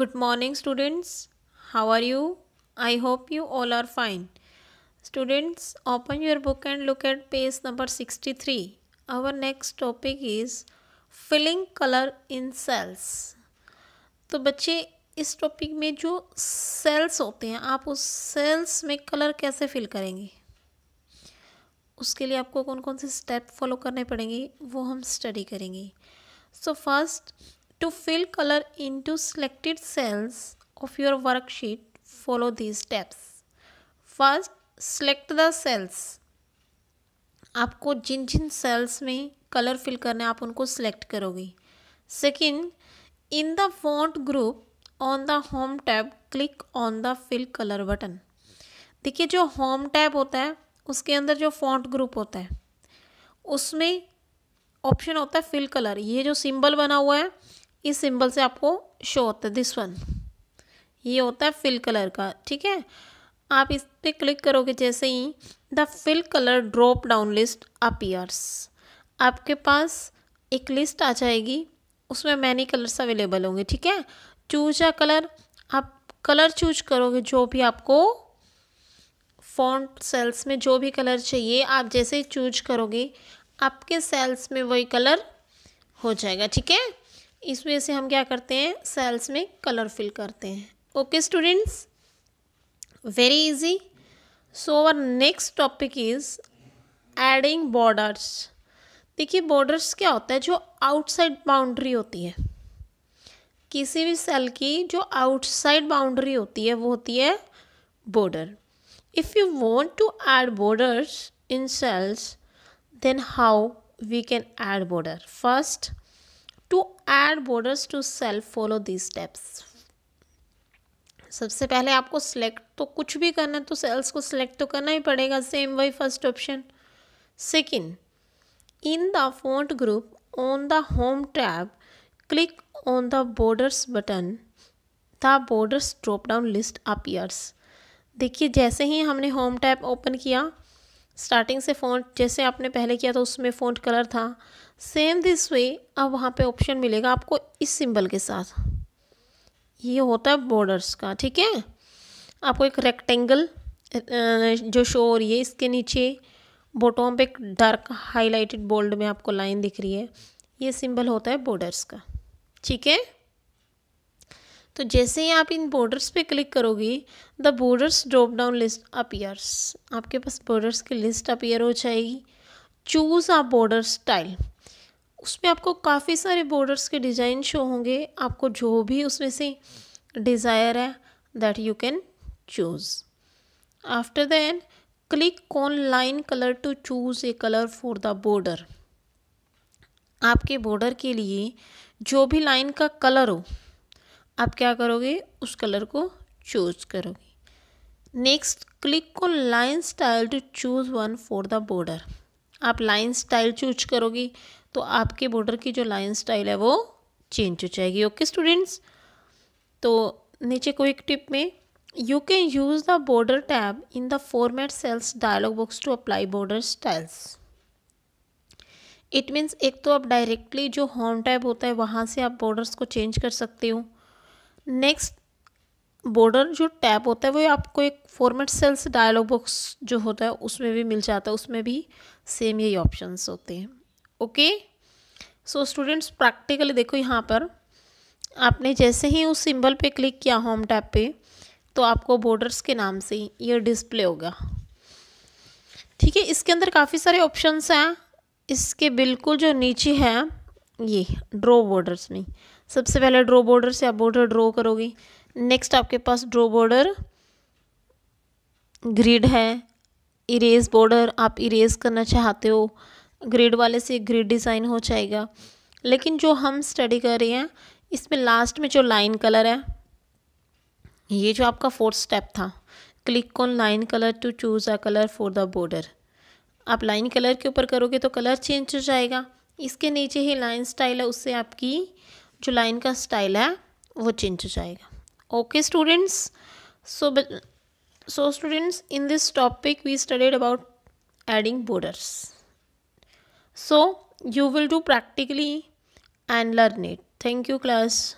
good morning students how are you i hope you all are fine students open your book and look at page number 63 our next topic is filling color in cells तो बच्चे इस topic में जो sales होते हैं आप उस sales में कलर कैसे फिल करेंगे उसके लिए आपको कौन कौन से स्टेप फॉलो करने पड़ेंगे वो हम स्टडी करेंगे so first To fill color into selected cells of your worksheet, follow these steps. First, select the cells. आपको जिन जिन सेल्स में कलर फिल करना है आप उनको सेलेक्ट करोगे second in the font group on the home tab click on the fill colour button देखिए जो होम टैब होता है उसके अंदर जो फॉन्ट ग्रुप होता है उसमें ऑप्शन होता है फिल कलर ये जो सिंबल बना हुआ है इस सिंबल से आपको शो होता है दिस वन ये होता है फिल कलर का ठीक है आप इस पर क्लिक करोगे जैसे ही the fill colour drop down list appears आपके पास एक लिस्ट आ जाएगी उसमें मैनी कलर्स अवेलेबल होंगे ठीक है चूज या कलर आप कलर चूज करोगे जो भी आपको फॉन्ट सेल्स में जो भी कलर चाहिए आप जैसे ही चूज करोगे आपके सेल्स में वही कलर हो जाएगा ठीक है इस वजह से हम क्या करते हैं सेल्स में कलर फिल करते हैं okay students very easy so our next topic is adding borders देखिए बॉर्डर्स क्या होता है जो आउटसाइड बाउंड्री होती है किसी भी सेल की जो आउटसाइड बाउंड्री होती है वो होती है border if you want to add borders in cells then how we can add border first to add borders to self follow the steps सबसे पहले आपको सिलेक्ट तो कुछ भी करना है तो सेल्स को सिलेक्ट तो करना ही पड़ेगा सेम वही first option second in the font group on the home tab click on the borders button the borders drop down list appears देखिए जैसे ही हमने होम टैब ओपन किया स्टार्टिंग से फोन जैसे आपने पहले किया था उसमें फोन कलर था सेम दिस वे अब वहाँ पे ऑप्शन मिलेगा आपको इस सिंबल के साथ ये होता है बॉर्डर्स का ठीक है आपको एक रेक्टेंगल जो शो हो रही है इसके नीचे बॉटम पे एक डार्क हाईलाइटेड बोल्ड में आपको लाइन दिख रही है ये सिंबल होता है बॉर्डर्स का ठीक है तो जैसे ही आप इन बॉर्डर्स पे क्लिक करोगे the borders drop down list appears आपके पास बॉर्डर्स की लिस्ट अपीयर हो जाएगी चूज़ आ बॉर्डर स्टाइल उसमें आपको काफ़ी सारे बॉर्डर्स के डिज़ाइन शो होंगे आपको जो भी उसमें से डिज़ायर है that you can choose after than click on line colour to choose a colour for the border आपके बॉर्डर के लिए जो भी लाइन का कलर हो आप क्या करोगे उस कलर को चूज़ करोगे next click on line style to choose one for the border आप लाइन स्टाइल चूज करोगे तो आपके बॉर्डर की जो लाइन स्टाइल है वो चेंज हो जाएगी ओके स्टूडेंट्स तो नीचे क्विक टिप में you can use the border tab in the format cells dialog box to apply border styles it means एक तो आप डायरेक्टली जो होम टैब होता है वहाँ से आप बॉर्डर्स को चेंज कर सकते हो नेक्स्ट बॉर्डर जो टैब होता है वो आपको एक फॉर्मेट सेल्स डायलॉग बॉक्स जो होता है उसमें भी मिल जाता है उसमें भी सेम यही ऑप्शंस होते हैं ओके सो स्टूडेंट्स प्रैक्टिकली देखो यहाँ पर आपने जैसे ही उस सिंबल पे क्लिक किया होम टैब पे तो आपको बॉर्डर्स के नाम से ये डिस्प्ले होगा ठीक है इसके अंदर काफ़ी सारे ऑप्शंस हैं इसके बिल्कुल जो नीचे है ये ड्रो बॉर्डर्स में सबसे पहले ड्रो बॉर्डर से आप बॉर्डर ड्रॉ करोगे नेक्स्ट आपके पास ड्रो बॉर्डर ग्रिड है इरेज बॉर्डर आप इरेज करना चाहते हो ग्रिड वाले से ग्रिड डिज़ाइन हो जाएगा लेकिन जो हम स्टडी कर रहे हैं इसमें लास्ट में जो लाइन कलर है ये जो आपका फोर्थ स्टेप था click on line colour to choose a colour for the border आप लाइन कलर के ऊपर करोगे तो कलर चेंज हो जाएगा इसके नीचे ही लाइन स्टाइल है उससे आपकी जो लाइन का स्टाइल है वो चेंज हो जाएगा okay students so so students in this topic we studied about adding borders So you will do practically and learn it. Thank you class.